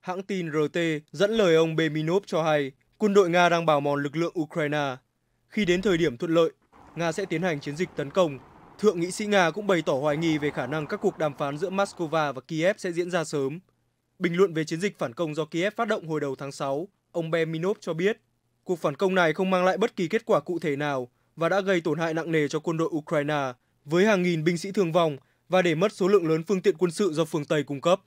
Hãng tin RT dẫn lời ông Beminov cho hay quân đội Nga đang bào mòn lực lượng Ukraine. Khi đến thời điểm thuận lợi, Nga sẽ tiến hành chiến dịch tấn công. Thượng nghị sĩ Nga cũng bày tỏ hoài nghi về khả năng các cuộc đàm phán giữa Moscow và Kiev sẽ diễn ra sớm. Bình luận về chiến dịch phản công do Kiev phát động hồi đầu tháng 6, ông Beminov cho biết cuộc phản công này không mang lại bất kỳ kết quả cụ thể nào và đã gây tổn hại nặng nề cho quân đội Ukraine với hàng nghìn binh sĩ thương vong và để mất số lượng lớn phương tiện quân sự do phương Tây cung cấp.